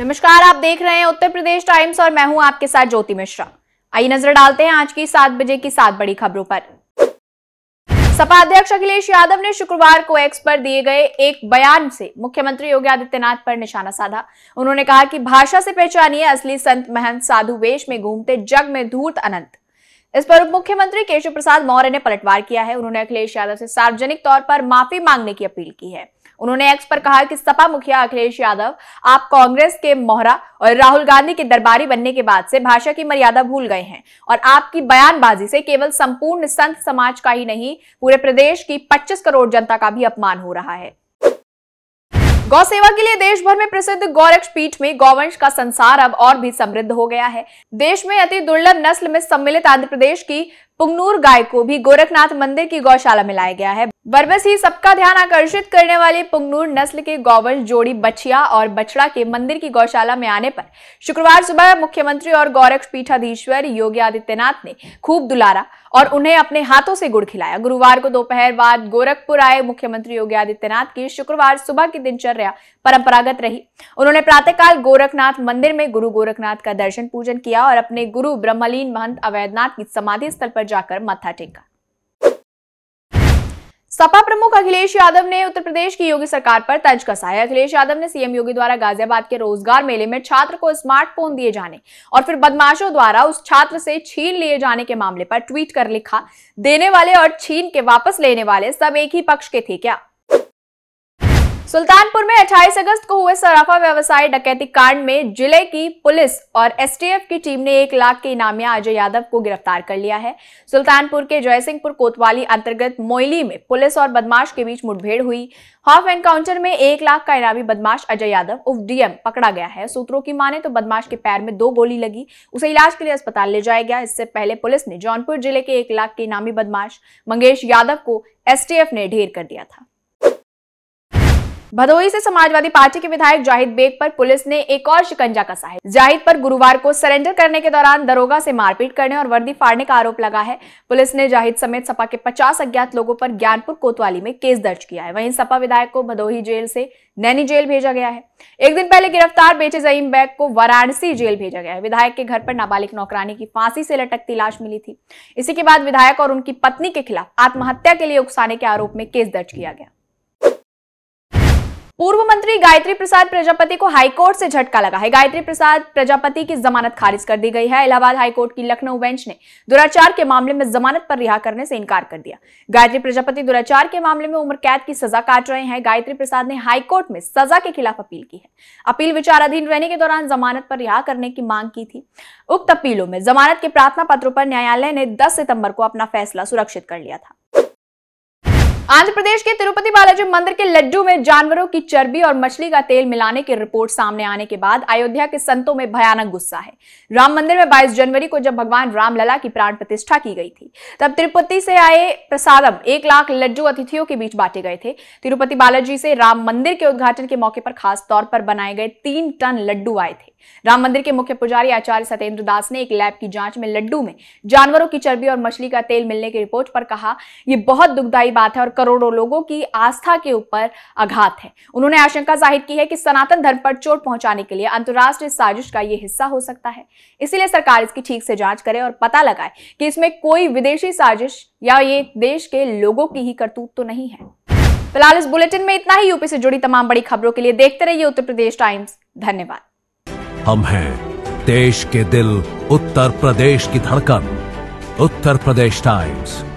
नमस्कार आप देख रहे हैं उत्तर प्रदेश टाइम्स और मैं हूं आपके साथ ज्योति मिश्रा आइए नजर डालते हैं आज की सात बजे की सात बड़ी खबरों पर सपा अध्यक्ष अखिलेश यादव ने शुक्रवार को एक्स पर दिए गए एक बयान से मुख्यमंत्री योगी आदित्यनाथ पर निशाना साधा उन्होंने कहा कि भाषा से पहचानिए असली संत महंत साधु वेश में घूमते जग में धूर्त अनंत इस पर मुख्यमंत्री केशव प्रसाद मौर्य ने पलटवार किया है उन्होंने अखिलेश यादव से सार्वजनिक तौर पर माफी मांगने की अपील की है उन्होंने एक्स पर कहा कि सपा मुखिया अखिलेश यादव आप कांग्रेस के मोहरा और राहुल गांधी के दरबारी बनने के बाद से भाषा की मर्यादा भूल गए हैं और आपकी बयानबाजी से केवल संपूर्ण संत समाज का ही नहीं पूरे प्रदेश की 25 करोड़ जनता का भी अपमान हो रहा है गौ सेवा के लिए देश भर में प्रसिद्ध गौरक्ष पीठ में गौवंश का संसार अब और भी समृद्ध हो गया है देश में अति दुर्लभ नस्ल में सम्मिलित आंध्र प्रदेश की पुंगनूर गाय को भी गोरखनाथ मंदिर की गौशाला में लाया गया है बरबसी सबका ध्यान आकर्षित करने वाले पुंगनूर नस्ल के गौवंश जोड़ी बछिया और बछड़ा के मंदिर की गौशाला में आने पर शुक्रवार सुबह मुख्यमंत्री और गौरक्ष पीठाधीश्वर योगी आदित्यनाथ ने खूब दुलारा और उन्हें अपने हाथों से गुड़ खिलाया गुरुवार को दोपहर बाद गोरखपुर आए मुख्यमंत्री योगी आदित्यनाथ की शुक्रवार सुबह की दिनचर्या परंपरागत रही उन्होंने प्रातःकाल गोरखनाथ मंदिर में गुरु गोरखनाथ का दर्शन पूजन किया और अपने गुरु ब्रह्मलीन महंत अवैधनाथ की समाधि स्थल पर जाकर मत्था टेका सपा प्रमुख अखिलेश यादव ने उत्तर प्रदेश की योगी सरकार पर तंज कसा है अखिलेश यादव ने सीएम योगी द्वारा गाजियाबाद के रोजगार मेले में छात्र को स्मार्टफोन दिए जाने और फिर बदमाशों द्वारा उस छात्र से छीन लिए जाने के मामले पर ट्वीट कर लिखा देने वाले और छीन के वापस लेने वाले सब एक ही पक्ष के थे क्या सुल्तानपुर में 28 अगस्त को हुए सराफा व्यवसाय डकैती कांड में जिले की पुलिस और एसटीएफ की टीम ने एक लाख के इनामिया अजय यादव को गिरफ्तार कर लिया है सुल्तानपुर के जयसिंहपुर कोतवाली अंतर्गत मोइली में पुलिस और बदमाश के बीच मुठभेड़ हुई हाफ एनकाउंटर में एक लाख का इनामी बदमाश अजय यादव उप डीएम पकड़ा गया है सूत्रों की माने तो बदमाश के पैर में दो गोली लगी उसे इलाज के लिए अस्पताल ले जाया गया इससे पहले पुलिस ने जौनपुर जिले के एक लाख के इनामी बदमाश मंगेश यादव को एसटीएफ ने ढेर कर दिया था भदोही से समाजवादी पार्टी के विधायक जाहिद बेग पर पुलिस ने एक और शिकंजा कसा है जाहिद पर गुरुवार को सरेंडर करने के दौरान दरोगा से मारपीट करने और वर्दी फाड़ने का आरोप लगा है पुलिस ने जाहिद समेत सपा के 50 अज्ञात लोगों पर ज्ञानपुर कोतवाली में केस दर्ज किया है वहीं सपा विधायक को भदोही जेल से नैनी जेल भेजा गया है एक दिन पहले गिरफ्तार बेचे जईम बैग को वाराणसी जेल भेजा गया है विधायक के घर पर नाबालिग नौकरानी की फांसी से लटकती लाश मिली थी इसी के बाद विधायक और उनकी पत्नी के खिलाफ आत्महत्या के लिए उकसाने के आरोप में केस दर्ज किया गया पूर्व मंत्री गायत्री प्रसाद प्रजापति को हाईकोर्ट से झटका लगा है गायत्री प्रसाद प्रजापति की जमानत खारिज कर दी गई है इलाहाबाद हाईकोर्ट की लखनऊ बेंच ने दुराचार के मामले में जमानत पर रिहा करने से इनकार कर दिया गायत्री प्रजापति दुराचार के मामले में उम्र कैद की सजा काट रहे हैं गायत्री प्रसाद ने हाईकोर्ट में सजा के खिलाफ अपील की है अपील विचाराधीन रहने के दौरान जमानत पर रिहा करने की मांग की थी उक्त अपीलों में जमानत के प्रार्थना पत्रों पर न्यायालय ने दस सितंबर को अपना फैसला सुरक्षित कर लिया था आंध्र प्रदेश के तिरुपति बालाजी मंदिर के लड्डू में जानवरों की चर्बी और मछली का तेल मिलाने की रिपोर्ट सामने आने के बाद अयोध्या के संतों में भयानक गुस्सा है राम मंदिर में 22 जनवरी को जब भगवान रामलला की प्राण प्रतिष्ठा की गई थी तब तिरुपति से आए प्रसादम एक लाख लड्डू अतिथियों के बीच बांटे गए थे तिरुपति बालाजी से राम मंदिर के उद्घाटन के मौके पर खास तौर पर बनाए गए तीन टन लड्डू आए थे राम मंदिर के मुख्य पुजारी आचार्य सत्येंद्र दास ने एक लैब की जांच में लड्डू में जानवरों की चर्बी और मछली का तेल मिलने की रिपोर्ट पर कहा यह बहुत दुखदायी बात है और करोड़ों लोगों की आस्था के ऊपर आघात है उन्होंने आशंका जाहिर की है कि सनातन धर्म पर चोट पहुंचाने के लिए अंतर्राष्ट्रीय साजिश का यह हिस्सा हो सकता है इसीलिए सरकार इसकी ठीक से जांच करे और पता लगाए कि इसमें कोई विदेशी साजिश या ये देश के लोगों की ही करतूत तो नहीं है फिलहाल इस बुलेटिन में इतना ही यूपी से जुड़ी तमाम बड़ी खबरों के लिए देखते रहिए उत्तर प्रदेश टाइम्स धन्यवाद हम हैं देश के दिल उत्तर प्रदेश की धड़कन उत्तर प्रदेश टाइम्स